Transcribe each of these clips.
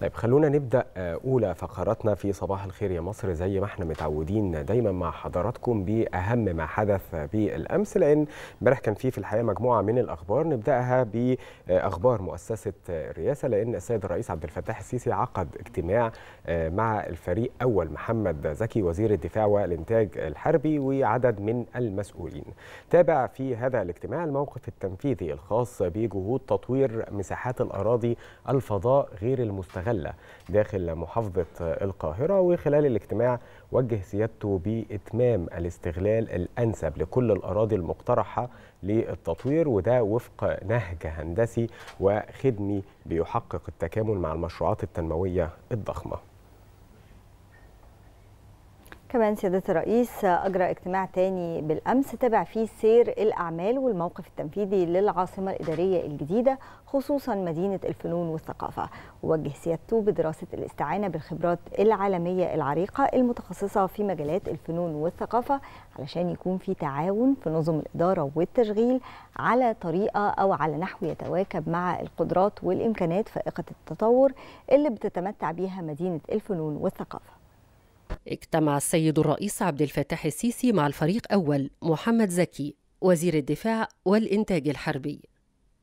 طيب خلونا نبدا آه، اولى فقراتنا في صباح الخير يا مصر زي ما احنا متعودين دايما مع حضراتكم باهم ما حدث بالامس لان امبارح كان في في الحقيقه مجموعه من الاخبار نبداها باخبار مؤسسه الرئاسه لان السيد الرئيس عبد الفتاح السيسي عقد اجتماع آه، مع الفريق اول محمد زكي وزير الدفاع والانتاج الحربي وعدد من المسؤولين. تابع في هذا الاجتماع الموقف التنفيذي الخاص بجهود تطوير مساحات الاراضي الفضاء غير المستغله استغله داخل محافظة القاهرة وخلال الاجتماع وجه سيادته بإتمام الاستغلال الأنسب لكل الأراضي المقترحة للتطوير وده وفق نهج هندسي وخدمي بيحقق التكامل مع المشروعات التنموية الضخمة كمان سيادة الرئيس أجرى اجتماع تاني بالأمس تابع فيه سير الأعمال والموقف التنفيذي للعاصمة الإدارية الجديدة خصوصا مدينة الفنون والثقافة ووجه سيادته بدراسة الاستعانة بالخبرات العالمية العريقة المتخصصة في مجالات الفنون والثقافة علشان يكون في تعاون في نظم الإدارة والتشغيل على طريقة أو على نحو يتواكب مع القدرات والإمكانات فائقة التطور اللي بتتمتع بها مدينة الفنون والثقافة اجتمع السيد الرئيس عبد الفتاح السيسي مع الفريق أول محمد زكي وزير الدفاع والإنتاج الحربي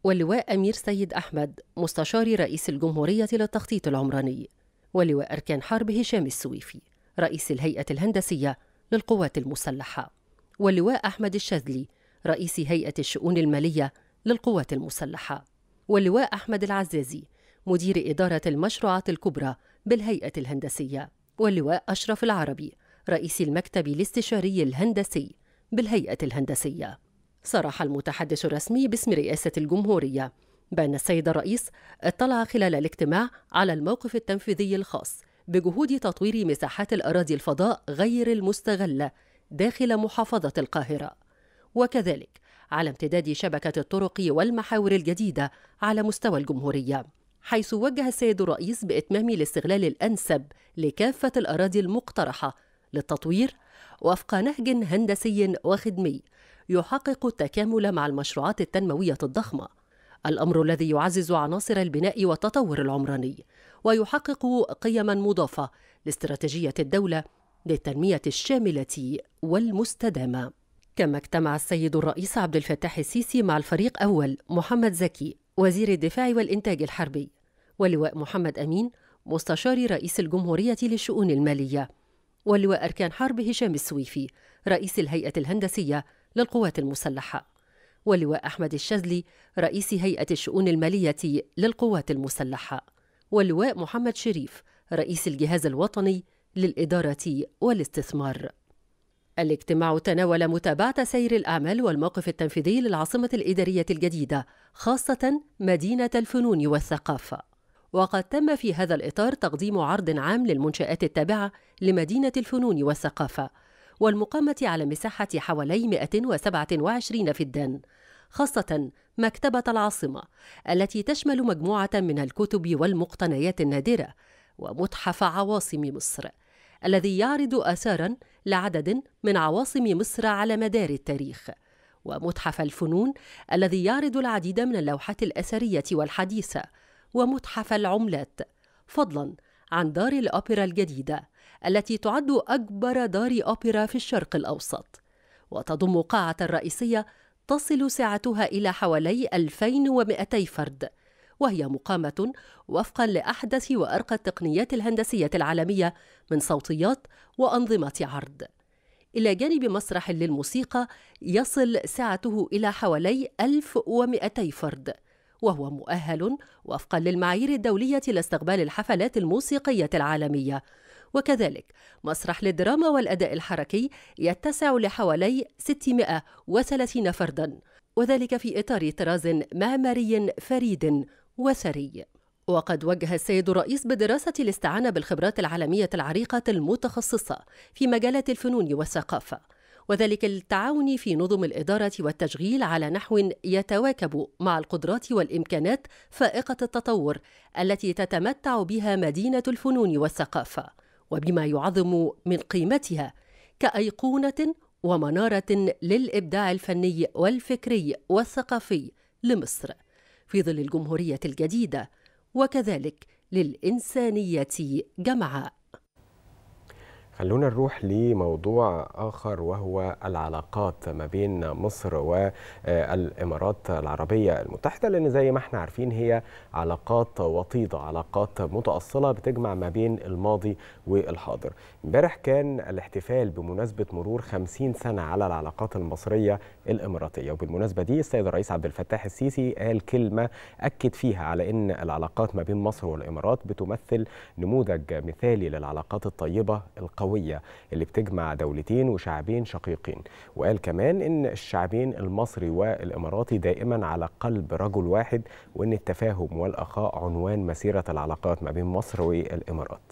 واللواء أمير سيد أحمد مستشار رئيس الجمهورية للتخطيط العمراني ولواء أركان حرب هشام السويفي رئيس الهيئة الهندسية للقوات المسلحة واللواء أحمد الشاذلي رئيس هيئة الشؤون المالية للقوات المسلحة واللواء أحمد العزازي مدير إدارة المشروعات الكبرى بالهيئة الهندسية واللواء أشرف العربي رئيس المكتب الاستشاري الهندسي بالهيئة الهندسية صرح المتحدث الرسمي باسم رئاسة الجمهورية بأن السيد الرئيس اطلع خلال الاجتماع على الموقف التنفيذي الخاص بجهود تطوير مساحات الأراضي الفضاء غير المستغلة داخل محافظة القاهرة وكذلك على امتداد شبكة الطرق والمحاور الجديدة على مستوى الجمهورية حيث وجه السيد الرئيس بإتمام الاستغلال الأنسب لكافة الأراضي المقترحة للتطوير وفق نهج هندسي وخدمي يحقق التكامل مع المشروعات التنموية الضخمة الأمر الذي يعزز عناصر البناء والتطور العمراني ويحقق قيما مضافة لاستراتيجية الدولة للتنمية الشاملة والمستدامة كما اجتمع السيد الرئيس عبد الفتاح السيسي مع الفريق أول محمد زكي وزير الدفاع والإنتاج الحربي واللواء محمد أمين مستشار رئيس الجمهورية للشؤون المالية واللواء أركان حرب هشام السويفي رئيس الهيئة الهندسية للقوات المسلحة واللواء أحمد الشاذلي رئيس هيئة الشؤون المالية للقوات المسلحة واللواء محمد شريف رئيس الجهاز الوطني للإدارة والاستثمار الاجتماع تناول متابعة سير الأعمال والموقف التنفيذي للعاصمة الإدارية الجديدة خاصة مدينة الفنون والثقافة وقد تم في هذا الإطار تقديم عرض عام للمنشآت التابعة لمدينة الفنون والثقافة والمقامة على مساحة حوالي 127 فدان خاصة مكتبة العاصمة التي تشمل مجموعة من الكتب والمقتنيات النادرة ومتحف عواصم مصر الذي يعرض آثاراً لعدد من عواصم مصر على مدار التاريخ ومتحف الفنون الذي يعرض العديد من اللوحات الاثريه والحديثه ومتحف العملات فضلا عن دار الاوبرا الجديده التي تعد اكبر دار اوبرا في الشرق الاوسط وتضم قاعه رئيسيه تصل سعتها الى حوالي 2200 فرد وهي مقامة وفقا لأحدث وأرقى التقنيات الهندسية العالمية من صوتيات وأنظمة عرض إلى جانب مسرح للموسيقى يصل سعته إلى حوالي 1200 فرد وهو مؤهل وفقا للمعايير الدولية لاستقبال الحفلات الموسيقية العالمية وكذلك مسرح للدراما والأداء الحركي يتسع لحوالي 630 فرداً وذلك في إطار طراز معماري فريد وثري وقد وجه السيد الرئيس بدراسة الاستعانة بالخبرات العالمية العريقة المتخصصة في مجالات الفنون والثقافة وذلك للتعاون في نظم الإدارة والتشغيل على نحو يتواكب مع القدرات والإمكانات فائقة التطور التي تتمتع بها مدينة الفنون والثقافة وبما يعظم من قيمتها كأيقونة ومنارة للإبداع الفني والفكري والثقافي لمصر في ظل الجمهورية الجديدة وكذلك للإنسانية جمعاء خلونا نروح لموضوع آخر وهو العلاقات ما بين مصر والإمارات العربية المتحدة لأن زي ما احنا عارفين هي علاقات وطيدة علاقات متأصلة بتجمع ما بين الماضي والحاضر امبارح كان الاحتفال بمناسبة مرور 50 سنة على العلاقات المصرية الإماراتية وبالمناسبة دي السيد الرئيس عبد الفتاح السيسي قال كلمة أكد فيها على أن العلاقات ما بين مصر والإمارات بتمثل نموذج مثالي للعلاقات الطيبة القوية القوية اللي بتجمع دولتين وشعبين شقيقين وقال كمان إن الشعبين المصري والإماراتي دائما على قلب رجل واحد وإن التفاهم والأخاء عنوان مسيرة العلاقات ما بين مصر والإمارات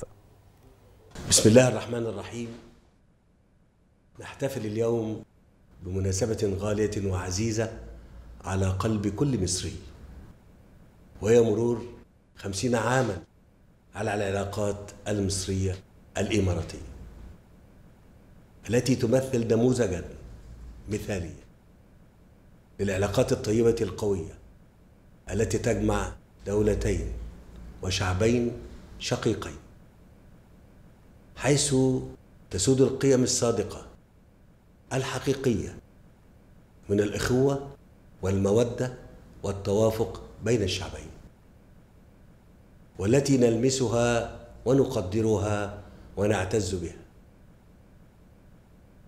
بسم الله الرحمن الرحيم نحتفل اليوم بمناسبة غالية وعزيزة على قلب كل مصري وهي مرور خمسين عاما على العلاقات المصرية الإماراتية التي تمثل نموذجا مثاليا للعلاقات الطيبة القوية التي تجمع دولتين وشعبين شقيقين حيث تسود القيم الصادقة الحقيقية من الإخوة والمودة والتوافق بين الشعبين والتي نلمسها ونقدرها ونعتز بها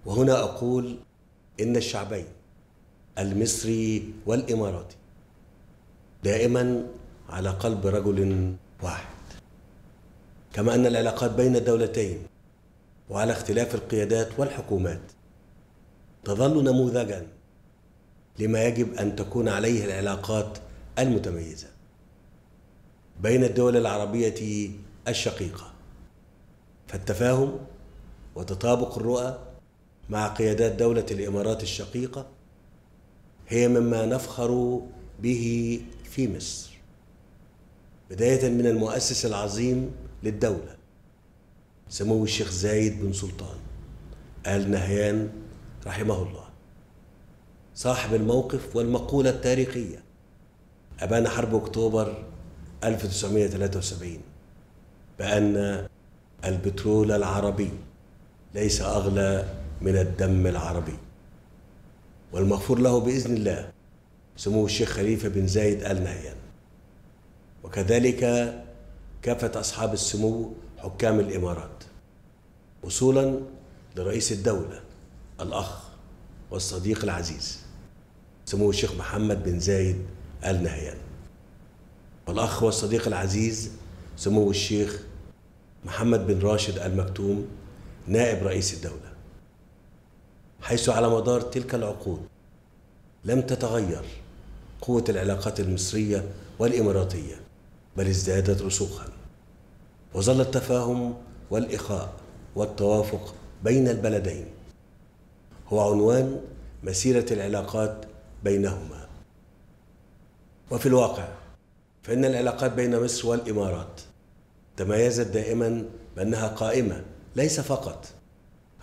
وهنا أقول إن الشعبين المصري والإماراتي دائما على قلب رجل واحد كما أن العلاقات بين الدولتين وعلى اختلاف القيادات والحكومات تظل نموذجا لما يجب أن تكون عليه العلاقات المتميزة بين الدول العربية الشقيقة فالتفاهم وتطابق الرؤى مع قيادات دولة الإمارات الشقيقة هي مما نفخر به في مصر بداية من المؤسس العظيم للدولة سمو الشيخ زايد بن سلطان آل نهيان رحمه الله صاحب الموقف والمقولة التاريخية أبان حرب أكتوبر 1973 بأن البترول العربي ليس أغلى من الدم العربي والمغفور له بإذن الله سمو الشيخ خليفة بن زايد آل نهيان وكذلك كافة أصحاب السمو حكام الإمارات وصولا لرئيس الدولة الأخ والصديق العزيز سمو الشيخ محمد بن زايد آل نهيان والأخ والصديق العزيز سمو الشيخ محمد بن راشد المكتوم نائب رئيس الدولة حيث على مدار تلك العقود لم تتغير قوة العلاقات المصرية والإماراتية بل ازدادت رسوخا وظل التفاهم والإخاء والتوافق بين البلدين هو عنوان مسيرة العلاقات بينهما وفي الواقع فإن العلاقات بين مصر والإمارات تميزت دائما بأنها قائمة ليس فقط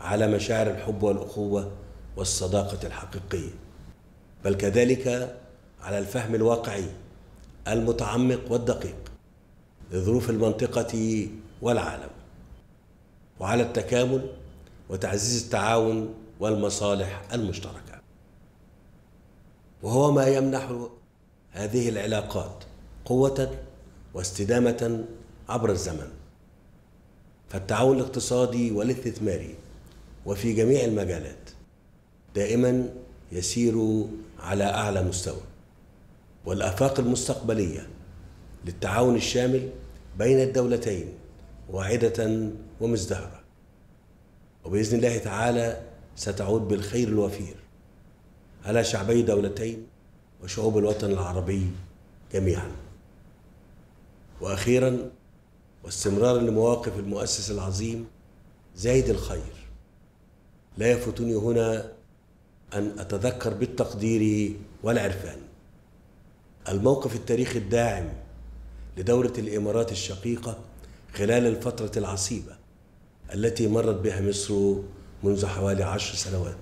على مشاعر الحب والأخوة والصداقة الحقيقية بل كذلك على الفهم الواقعي المتعمق والدقيق لظروف المنطقة والعالم وعلى التكامل وتعزيز التعاون والمصالح المشتركة وهو ما يمنح هذه العلاقات قوة واستدامة عبر الزمن فالتعاون الاقتصادي والاستثماري وفي جميع المجالات دائما يسير على اعلى مستوى والافاق المستقبليه للتعاون الشامل بين الدولتين واعده ومزدهره وباذن الله تعالى ستعود بالخير الوفير على شعبي دولتين وشعوب الوطن العربي جميعا واخيرا واستمرارا لمواقف المؤسس العظيم زايد الخير لا يفوتني هنا أن أتذكر بالتقدير والعرفان الموقف التاريخي الداعم لدورة الإمارات الشقيقة خلال الفترة العصيبة التي مرت بها مصر منذ حوالي عشر سنوات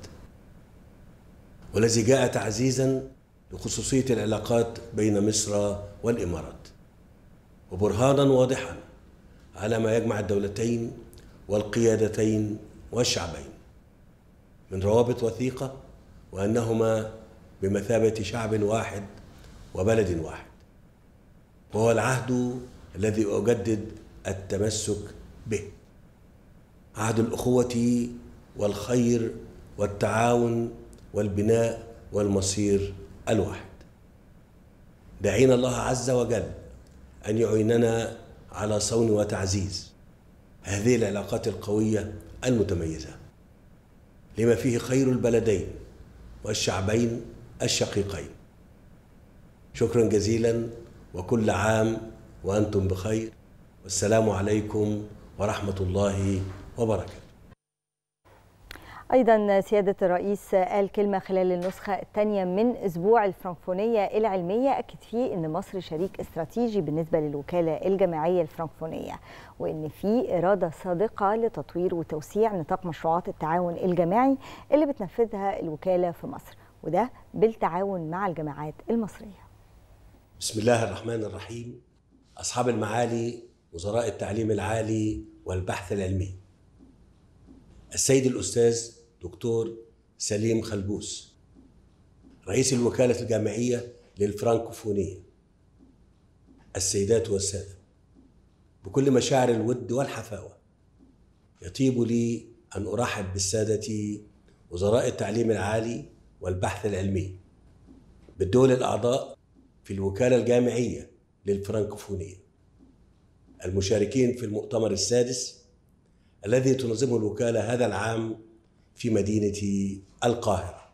والذي جاء تعزيزا لخصوصية العلاقات بين مصر والإمارات وبرهانا واضحا على ما يجمع الدولتين والقيادتين والشعبين من روابط وثيقة وأنهما بمثابة شعب واحد وبلد واحد وهو العهد الذي أجدد التمسك به عهد الأخوة والخير والتعاون والبناء والمصير الواحد دعينا الله عز وجل أن يعيننا على صون وتعزيز هذه العلاقات القوية المتميزة لما فيه خير البلدين والشعبين الشقيقين شكرا جزيلا وكل عام وأنتم بخير والسلام عليكم ورحمة الله وبركاته أيضا سيادة الرئيس قال كلمة خلال النسخة الثانية من أسبوع الفرنكفونية العلمية أكد فيه أن مصر شريك استراتيجي بالنسبة للوكالة الجماعية الفرنكفونية وأن في إرادة صادقة لتطوير وتوسيع نطاق مشروعات التعاون الجماعي اللي بتنفذها الوكالة في مصر وده بالتعاون مع الجماعات المصرية بسم الله الرحمن الرحيم أصحاب المعالي وزراء التعليم العالي والبحث العلمي السيد الأستاذ دكتور سليم خلبوس رئيس الوكالة الجامعية للفرانكوفونية السيدات والسادة بكل مشاعر الود والحفاوة يطيب لي أن أرحب بالسادة وزراء التعليم العالي والبحث العلمي بالدول الأعضاء في الوكالة الجامعية للفرانكوفونية المشاركين في المؤتمر السادس الذي تنظمه الوكالة هذا العام في مدينة القاهرة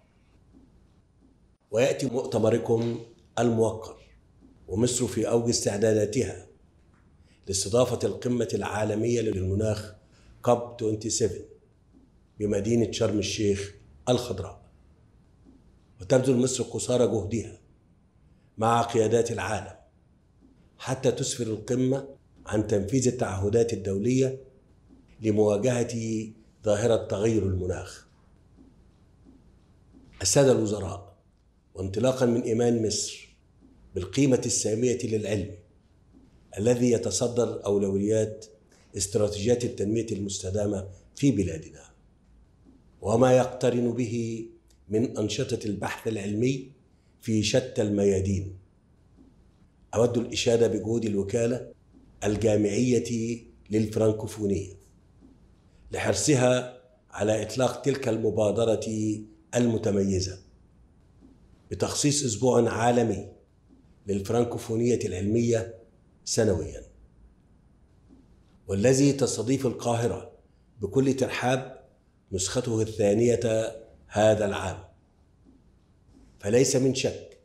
ويأتي مؤتمركم الموقر ومصر في أوج استعداداتها لاستضافة القمة العالمية للمناخ كاب 27 بمدينة شرم الشيخ الخضراء وتبذل مصر قصارى جهدها مع قيادات العالم حتى تسفر القمة عن تنفيذ التعهدات الدولية لمواجهة ظاهرة تغير المناخ السادة الوزراء وانطلاقا من إيمان مصر بالقيمة السامية للعلم الذي يتصدر أولويات استراتيجيات التنمية المستدامة في بلادنا وما يقترن به من أنشطة البحث العلمي في شتى الميادين أود الإشادة بجهود الوكالة الجامعية للفرنكوفونية لحرصها على اطلاق تلك المبادره المتميزه بتخصيص اسبوع عالمي للفرانكوفونيه العلميه سنويا والذي تستضيف القاهره بكل ترحاب نسخته الثانيه هذا العام فليس من شك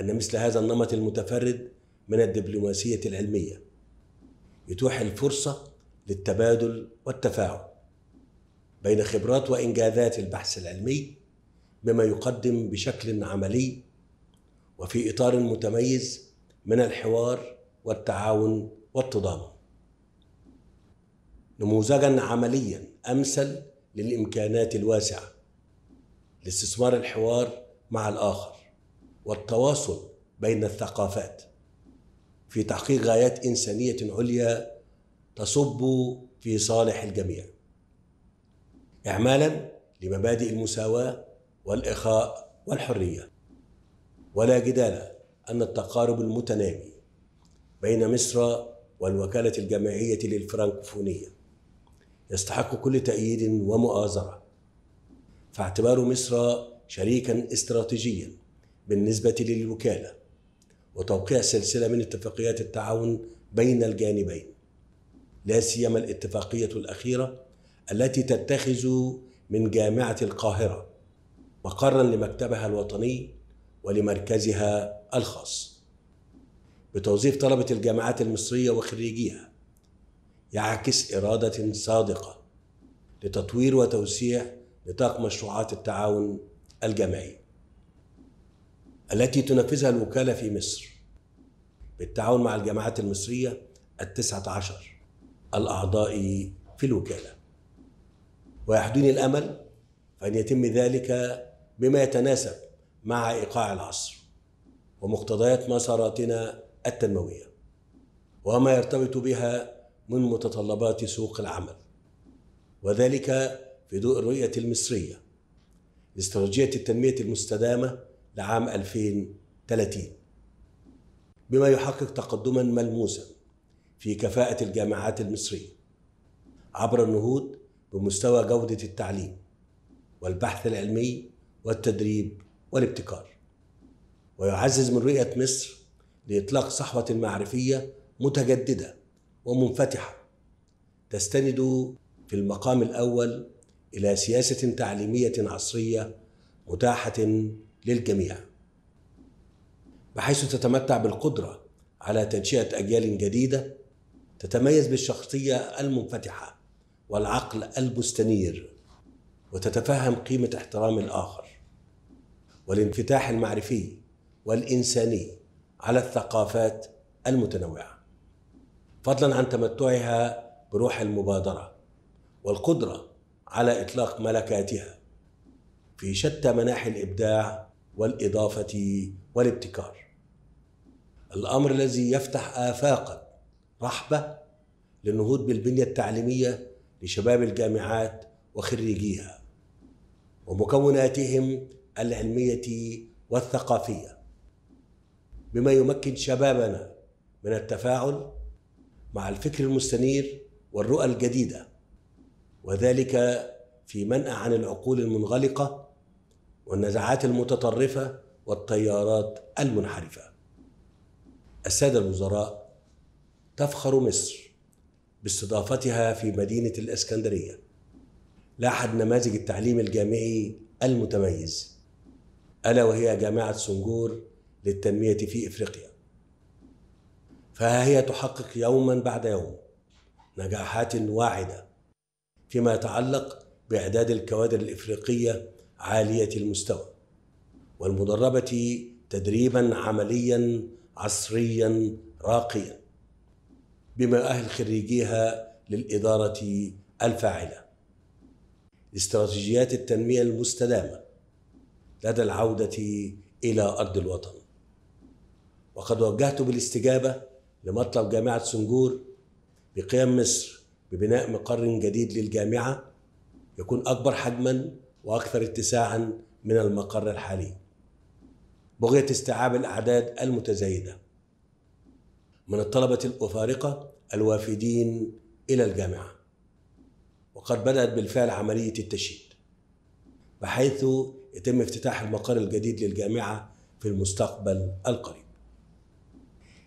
ان مثل هذا النمط المتفرد من الدبلوماسيه العلميه يتوح الفرصه للتبادل والتفاهم بين خبرات وانجازات البحث العلمي بما يقدم بشكل عملي وفي اطار متميز من الحوار والتعاون والتضامن نموذجا عمليا امثل للامكانات الواسعه لاستثمار الحوار مع الاخر والتواصل بين الثقافات في تحقيق غايات انسانيه عليا تصب في صالح الجميع إعمالا لمبادئ المساواة والإخاء والحرية ولا جدال أن التقارب المتنامي بين مصر والوكالة الجامعيه للفرنكفونيه يستحق كل تأييد ومؤازرة فاعتبار مصر شريكا استراتيجيا بالنسبة للوكالة وتوقيع سلسلة من اتفاقيات التعاون بين الجانبين لا سيما الاتفاقية الأخيرة التي تتخذ من جامعة القاهرة مقرا لمكتبها الوطني ولمركزها الخاص بتوظيف طلبة الجامعات المصرية وخريجيها يعكس إرادة صادقة لتطوير وتوسيع نطاق مشروعات التعاون الجامعي التي تنفذها الوكالة في مصر بالتعاون مع الجامعات المصرية التسعة عشر الأعضاء في الوكالة ويحدوني الأمل فأن يتم ذلك بما يتناسب مع إيقاع العصر ومقتضيات مساراتنا التنموية وما يرتبط بها من متطلبات سوق العمل وذلك في ضوء الرؤية المصرية لاستراتيجية التنمية المستدامة لعام 2030 بما يحقق تقدما ملموسا في كفاءة الجامعات المصرية عبر النهوض بمستوى جودة التعليم والبحث العلمي والتدريب والابتكار ويعزز من رؤية مصر لإطلاق صحوة معرفية متجددة ومنفتحة تستند في المقام الأول إلى سياسة تعليمية عصرية متاحة للجميع بحيث تتمتع بالقدرة على تنشئة أجيال جديدة تتميز بالشخصية المنفتحة والعقل المستنير وتتفهم قيمة احترام الآخر والانفتاح المعرفي والإنساني على الثقافات المتنوعة فضلا عن تمتعها بروح المبادرة والقدرة على إطلاق ملكاتها في شتى مناحي الإبداع والإضافة والابتكار الأمر الذي يفتح آفاقاً رحبة للنهوض بالبنية التعليمية لشباب الجامعات وخريجيها ومكوناتهم العلمية والثقافية بما يمكن شبابنا من التفاعل مع الفكر المستنير والرؤى الجديدة وذلك في منأى عن العقول المنغلقة والنزعات المتطرفة والتيارات المنحرفة السادة الوزراء تفخر مصر باستضافتها في مدينة الإسكندرية لاحد نماذج التعليم الجامعي المتميز ألا وهي جامعة سنجور للتنمية في إفريقيا فها هي تحقق يوما بعد يوم نجاحات واعدة فيما يتعلق بإعداد الكوادر الإفريقية عالية المستوى والمدربة تدريبا عمليا عصريا راقيا بما أهل خريجيها للإدارة الفاعلة استراتيجيات التنمية المستدامة لدى العودة إلى أرض الوطن وقد وجهت بالاستجابة لمطلب جامعة سنجور بقيام مصر ببناء مقر جديد للجامعة يكون أكبر حجما وأكثر اتساعا من المقر الحالي بغية استيعاب الأعداد المتزايدة من الطلبة الأفارقة الوافدين إلى الجامعة وقد بدأت بالفعل عملية التشييد بحيث يتم افتتاح المقر الجديد للجامعة في المستقبل القريب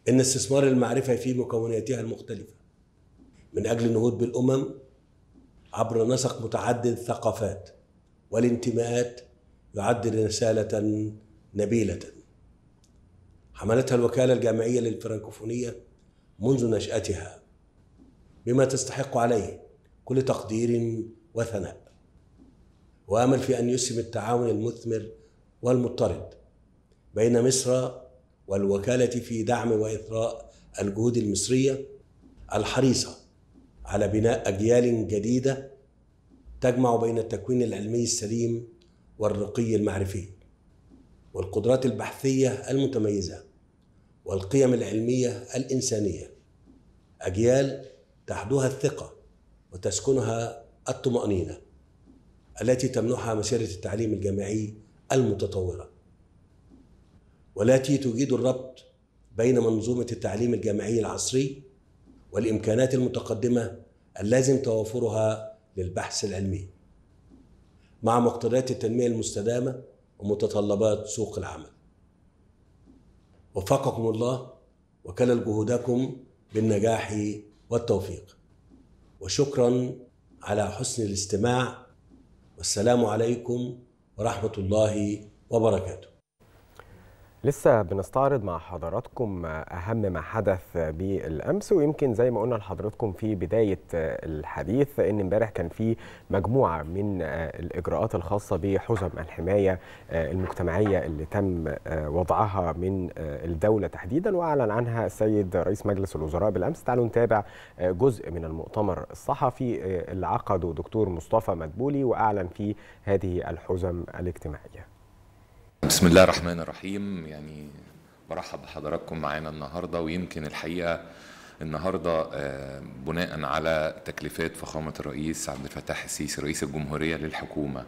إن استثمار المعرفة في مكوناتها المختلفة من أجل النهوض بالأمم عبر نسق متعدد الثقافات والانتماءات يعد رسالة نبيلة حملتها الوكالة الجامعية للفرنكوفونية منذ نشأتها بما تستحق عليه كل تقدير وثناء وامل في ان يسهم التعاون المثمر والمضطرد بين مصر والوكاله في دعم واثراء الجهود المصريه الحريصه على بناء اجيال جديده تجمع بين التكوين العلمي السليم والرقي المعرفي والقدرات البحثيه المتميزه والقيم العلمية الإنسانية أجيال تحدوها الثقة وتسكنها الطمأنينة التي تمنحها مسيرة التعليم الجامعي المتطورة والتي تجيد الربط بين منظومة التعليم الجامعي العصري والإمكانات المتقدمة اللازم توافرها للبحث العلمي مع مقتضيات التنمية المستدامة ومتطلبات سوق العمل وفقكم الله وكلل جهودكم بالنجاح والتوفيق وشكرا على حسن الاستماع والسلام عليكم ورحمه الله وبركاته لسه بنستعرض مع حضراتكم أهم ما حدث بالأمس ويمكن زي ما قلنا لحضراتكم في بداية الحديث إن امبارح كان في مجموعة من الإجراءات الخاصة بحزم الحماية المجتمعية اللي تم وضعها من الدولة تحديدا وأعلن عنها السيد رئيس مجلس الوزراء بالأمس تعالوا نتابع جزء من المؤتمر الصحفي اللي عقده دكتور مصطفى مدبولي وأعلن فيه هذه الحزم الاجتماعية بسم الله الرحمن الرحيم يعني برحب بحضراتكم معانا النهارده ويمكن الحقيقه النهارده آه، بناء على تكليفات فخامه الرئيس عبد الفتاح السيسي رئيس الجمهوريه للحكومه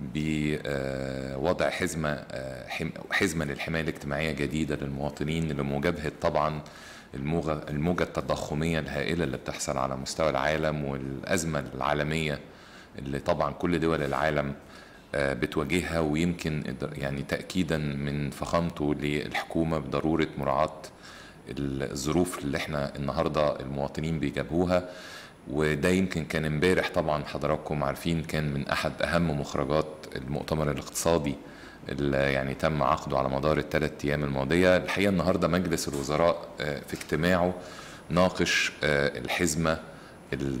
بوضع حزمه آه، حزمه للحمايه الاجتماعيه جديده للمواطنين لمواجهه طبعا الموجه الموجه التضخميه الهائله اللي بتحصل على مستوى العالم والازمه العالميه اللي طبعا كل دول العالم آه، بتواجهها ويمكن يعني تأكيدا من فخامته للحكومة بضرورة مراعاة الظروف اللي احنا النهارده المواطنين بيجابهوها وده يمكن كان امبارح طبعا حضراتكم عارفين كان من احد اهم مخرجات المؤتمر الاقتصادي اللي يعني تم عقده على مدار الثلاث ايام الماضيه الحقيقه النهارده مجلس الوزراء آه، في اجتماعه ناقش آه، الحزمه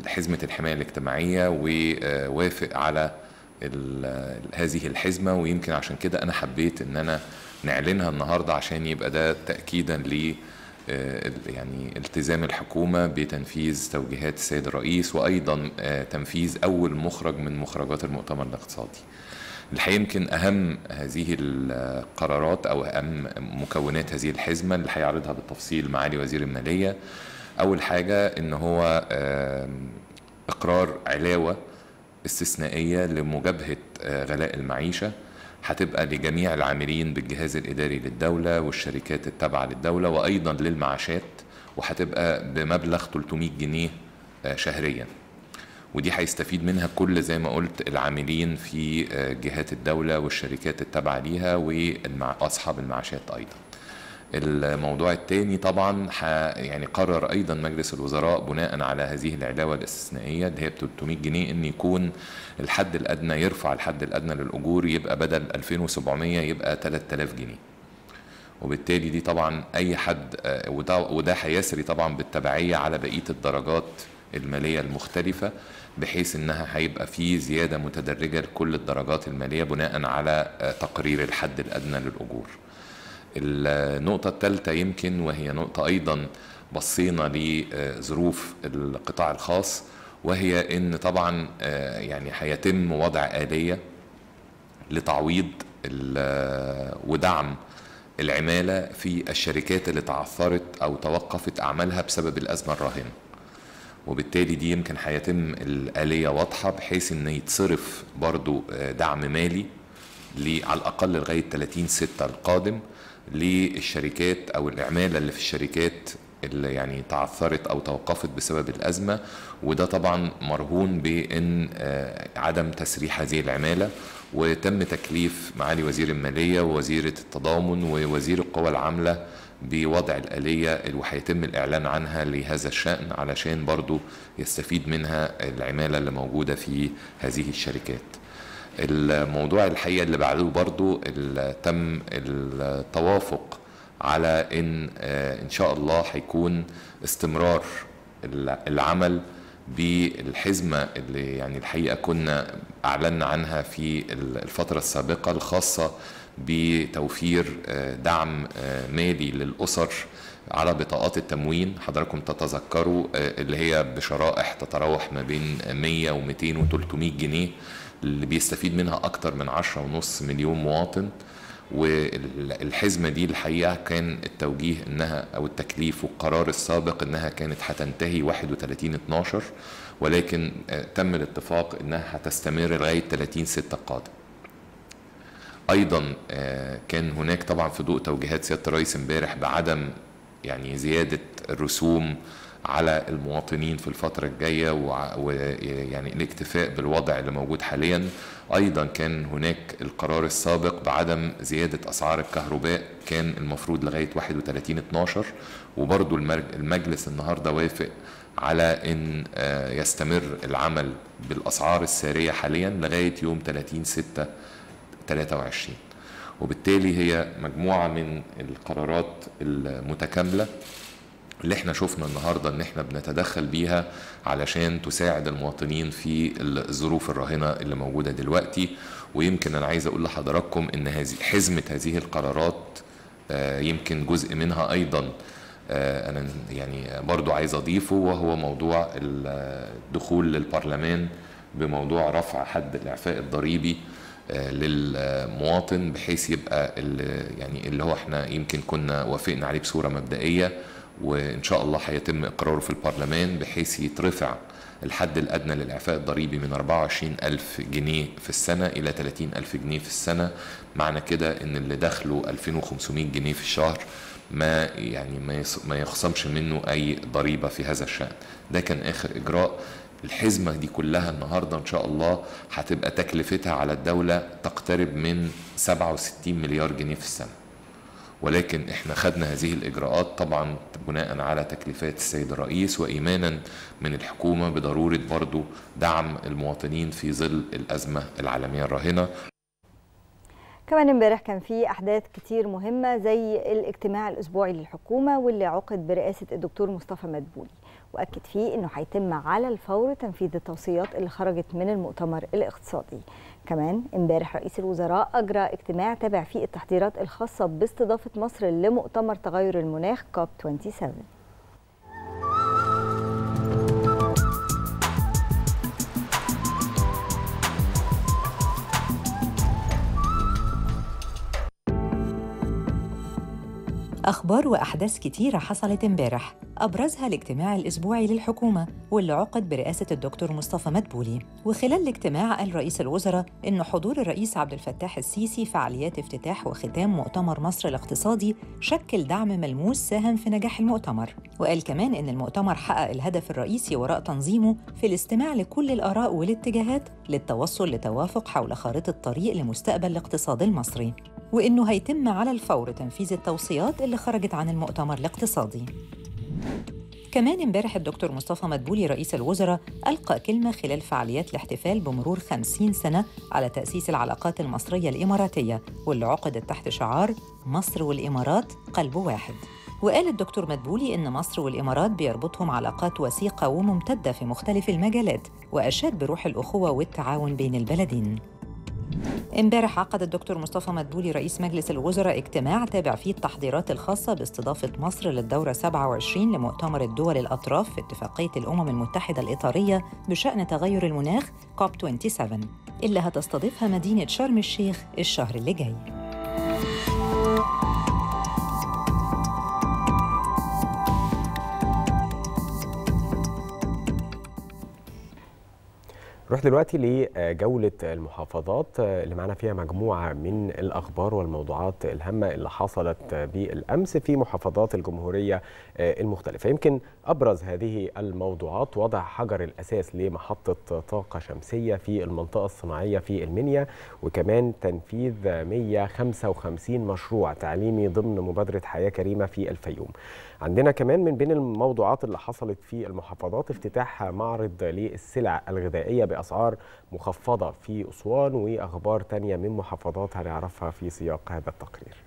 حزمه الحمايه الاجتماعيه ووافق على هذه الحزمه ويمكن عشان كده انا حبيت ان انا نعلنها النهارده عشان يبقى ده تاكيدا ل آه، يعني التزام الحكومه بتنفيذ توجيهات السيد الرئيس وايضا آه، تنفيذ اول مخرج من مخرجات المؤتمر الاقتصادي. الحقيقه يمكن اهم هذه القرارات او اهم مكونات هذه الحزمه اللي هيعرضها بالتفصيل معالي وزير الماليه. اول حاجه ان هو اقرار علاوه استثنائية لمجابهة آه، غلاء المعيشة هتبقى لجميع العاملين بالجهاز الإداري للدولة والشركات التابعة للدولة وأيضا للمعاشات وهتبقى بمبلغ 300 جنيه آه، شهريا ودي هيستفيد منها كل زي ما قلت العاملين في آه، جهات الدولة والشركات التابعة ليها وأصحاب المعاشات أيضاً الموضوع الثاني طبعا يعني قرر ايضا مجلس الوزراء بناء على هذه العلاوه الاستثنائيه اللي هي ب 300 جنيه ان يكون الحد الادنى يرفع الحد الادنى للاجور يبقى بدل 2700 يبقى 3000 جنيه. وبالتالي دي طبعا اي حد وده وده هيسري طبعا بالتبعيه على بقيه الدرجات الماليه المختلفه بحيث انها هيبقى في زياده متدرجه لكل الدرجات الماليه بناء على تقرير الحد الادنى للاجور. النقطة الثالثة يمكن وهي نقطة أيضا بصينا لظروف القطاع الخاص وهي أن طبعا آه، يعني هيتم وضع آلية لتعويض آه، ودعم العمالة في الشركات اللي تعثرت أو توقفت أعمالها بسبب الأزمة الراهنة وبالتالي دي يمكن هيتم الآلية واضحة بحيث أن يتصرف برضو آه، دعم مالي على الأقل لغاية 30 ستة القادم للشركات او العماله اللي في الشركات اللي يعني تعثرت او توقفت بسبب الازمه وده طبعا مرهون بان آه، عدم تسريح هذه العماله وتم تكليف معالي وزير الماليه ووزيره التضامن ووزير القوى العامله بوضع الآلية اللي هيتم الإعلان عنها لهذا الشأن علشان برضو يستفيد منها العمالة اللي موجودة في هذه الشركات الموضوع الحقيقه اللي بعده برضو تم التوافق على ان آه، ان شاء الله هيكون استمرار العمل بالحزمه اللي يعني الحقيقه كنا اعلنا عنها في الفتره السابقه الخاصه بتوفير آه، دعم آه، مالي للاسر على بطاقات التموين حضراتكم تتذكروا اللي هي بشرائح تتراوح ما بين 100 و200 و300 جنيه اللي بيستفيد منها أكتر من 10.5 مليون مواطن والحزمة دي الحقيقة كان التوجيه إنها أو التكليف والقرار السابق إنها كانت هتنتهي 31 12 ولكن آه، تم الاتفاق إنها هتستمر لغاية 30 6 القادم ايضا آه، كان هناك طبعا في ضوء توجيهات سياده الرئيس امبارح بعدم يعني زياده الرسوم على المواطنين في الفترة الجاية ويعني الاكتفاء بالوضع اللي موجود حاليا أيضا كان هناك القرار السابق بعدم زيادة أسعار الكهرباء كان المفروض لغاية 31 12 وبرضو المجلس النهاردة وافق على ان آه، يستمر العمل بالاسعار الساريه حاليا لغايه يوم 30 6 23 وبالتالي هي مجموعه من القرارات المتكامله اللي احنا شفنا النهارده ان احنا بنتدخل بيها علشان تساعد المواطنين في الظروف الراهنه اللي موجوده دلوقتي ويمكن انا عايز اقول لحضراتكم ان هذه حزمه هذه القرارات آه، يمكن جزء منها ايضا آه، انا يعني برضو عايز اضيفه وهو موضوع الدخول للبرلمان بموضوع رفع حد الاعفاء الضريبي آه، للمواطن بحيث يبقى اللي يعني اللي هو احنا يمكن كنا وافقنا عليه بصوره مبدئيه وان شاء الله هيتم اقراره في البرلمان بحيث يترفع الحد الادنى للاعفاء الضريبي من 24000 جنيه في السنه الى 30000 جنيه في السنه معنى كده ان اللي دخله 2500 جنيه في الشهر ما يعني ما يخصمش منه اي ضريبه في هذا الشان ده كان اخر اجراء الحزمه دي كلها النهارده ان شاء الله هتبقى تكلفتها على الدوله تقترب من 67 مليار جنيه في السنه ولكن احنا خدنا هذه الاجراءات طبعا بناء على تكليفات السيد الرئيس وايمانا من الحكومه بضروره برضه دعم المواطنين في ظل الازمه العالميه الراهنه كمان امبارح كان في احداث كتير مهمه زي الاجتماع الاسبوعي للحكومه واللي عقد برئاسه الدكتور مصطفى مدبولي واكد فيه انه هيتم على الفور تنفيذ التوصيات اللي خرجت من المؤتمر الاقتصادي كمان امبارح رئيس الوزراء اجرى اجتماع تابع فيه التحضيرات الخاصه باستضافه مصر لمؤتمر تغير المناخ كوب 27 أخبار وأحداث كتيرة حصلت امبارح أبرزها الاجتماع الأسبوعي للحكومة واللي عقد برئاسة الدكتور مصطفى مدبولي وخلال الاجتماع قال رئيس الوزراء إن حضور الرئيس عبد الفتاح السيسي فعاليات افتتاح وختام مؤتمر مصر الاقتصادي شكل دعم ملموس ساهم في نجاح المؤتمر وقال كمان إن المؤتمر حقق الهدف الرئيسي وراء تنظيمه في الاستماع لكل الآراء والاتجاهات للتوصل لتوافق حول خارطة طريق لمستقبل الاقتصاد المصري وإنه هيتم على الفور تنفيذ التوصيات اللي خرجت عن المؤتمر الاقتصادي كمان امبارح الدكتور مصطفى مدبولي رئيس الوزراء ألقى كلمة خلال فعاليات الاحتفال بمرور 50 سنة على تأسيس العلاقات المصرية الإماراتية واللي عقدت تحت شعار مصر والإمارات قلب واحد وقال الدكتور مدبولي إن مصر والإمارات بيربطهم علاقات وثيقة وممتدة في مختلف المجالات وأشاد بروح الأخوة والتعاون بين البلدين امبارح عقد الدكتور مصطفى مدبولي رئيس مجلس الوزراء اجتماع تابع فيه التحضيرات الخاصة باستضافة مصر للدورة 27 لمؤتمر الدول الأطراف في اتفاقية الأمم المتحدة الإطارية بشأن تغير المناخ كوب 27 اللي هتستضيفها مدينة شرم الشيخ الشهر اللي جاي. نروح دلوقتي لجولة المحافظات اللي معنا فيها مجموعة من الأخبار والموضوعات الهامة اللي حصلت بالأمس في محافظات الجمهورية آه، المختلفة يمكن أبرز هذه الموضوعات وضع حجر الأساس لمحطة طاقة شمسية في المنطقة الصناعية في المنيا وكمان تنفيذ 155 مشروع تعليمي ضمن مبادرة حياة كريمة في الفيوم عندنا كمان من بين الموضوعات اللي حصلت في المحافظات افتتاح معرض للسلع الغذائية بأسعار مخفضة في أسوان وأخبار تانية من محافظات هنعرفها في سياق هذا التقرير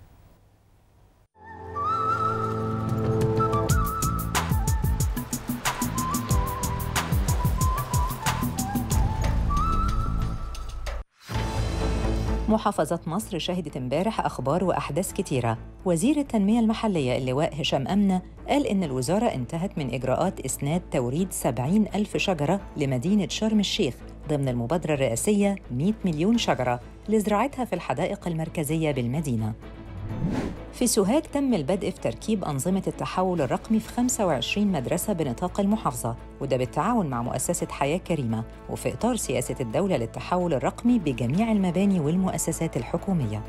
محافظة مصر شهدت امبارح أخبار وأحداث كتيرة وزير التنمية المحلية اللواء هشام أمنة قال إن الوزارة انتهت من إجراءات إسناد توريد 70 ألف شجرة لمدينة شرم الشيخ ضمن المبادرة الرئاسية 100 مليون شجرة لزراعتها في الحدائق المركزية بالمدينة في سوهاج تم البدء في تركيب أنظمة التحول الرقمي في 25 مدرسة بنطاق المحافظة وده بالتعاون مع مؤسسة حياة كريمة وفي إطار سياسة الدولة للتحول الرقمي بجميع المباني والمؤسسات الحكومية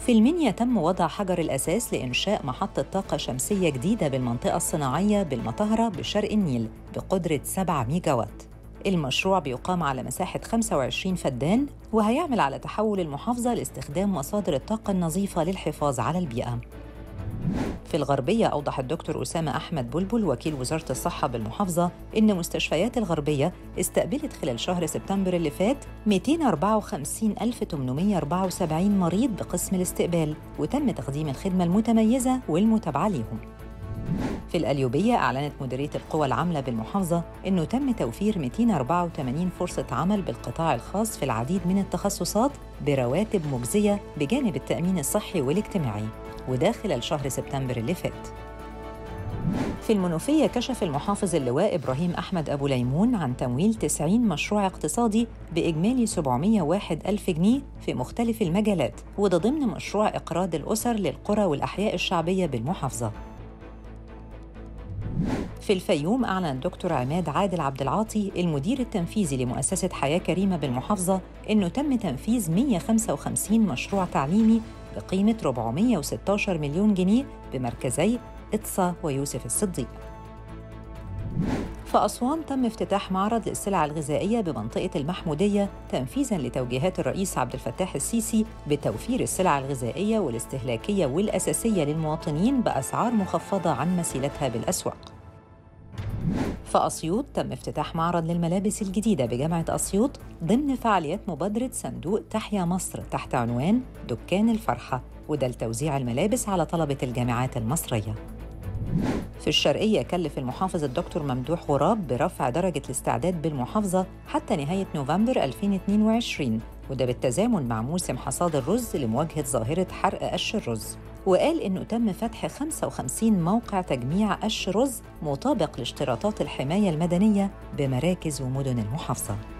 في المنيا تم وضع حجر الأساس لإنشاء محطة طاقة شمسية جديدة بالمنطقة الصناعية بالمطهرة بشرق النيل بقدرة 7 ميجاوات المشروع بيقام على مساحة 25 فدان وهيعمل على تحول المحافظة لاستخدام مصادر الطاقة النظيفة للحفاظ على البيئة في الغربية أوضح الدكتور أسامة أحمد بلبل وكيل وزارة الصحة بالمحافظة إن مستشفيات الغربية استقبلت خلال شهر سبتمبر اللي فات 254874 مريض بقسم الاستقبال وتم تقديم الخدمة المتميزة والمتابعة ليهم في القليوبية أعلنت مديرية القوى العاملة بالمحافظة أنه تم توفير 284 فرصة عمل بالقطاع الخاص في العديد من التخصصات برواتب مجزية بجانب التأمين الصحي والاجتماعي وده خلال شهر سبتمبر اللي فات في المنوفية كشف المحافظ اللواء إبراهيم أحمد أبو ليمون عن تمويل 90 مشروع اقتصادي بإجمالي 701 ألف جنيه في مختلف المجالات وده ضمن مشروع إقراض الأسر للقرى والأحياء الشعبية بالمحافظة في الفيوم أعلن دكتور عماد عادل عبد العاطي المدير التنفيذي لمؤسسة حياة كريمة بالمحافظة أنه تم تنفيذ 155 مشروع تعليمي بقيمة 416 مليون جنيه بمركزي إطسا ويوسف الصديق فأسوان تم افتتاح معرض للسلع الغذائية بمنطقة المحمودية تنفيذاً لتوجيهات الرئيس عبد الفتاح السيسي بتوفير السلع الغذائية والاستهلاكية والأساسية للمواطنين بأسعار مخفضة عن مثيلتها بالأسواق. فأسيوط تم افتتاح معرض للملابس الجديدة بجامعة أسيوط ضمن فعاليات مبادرة صندوق تحيا مصر تحت عنوان دكان الفرحة وده لتوزيع الملابس على طلبة الجامعات المصرية. في الشرقية كلف المحافظ الدكتور ممدوح غراب برفع درجة الاستعداد بالمحافظة حتى نهاية نوفمبر 2022 وده بالتزامن مع موسم حصاد الرز لمواجهة ظاهرة حرق قش الرز وقال إنه تم فتح 55 موقع تجميع قش رز مطابق لاشتراطات الحماية المدنية بمراكز ومدن المحافظة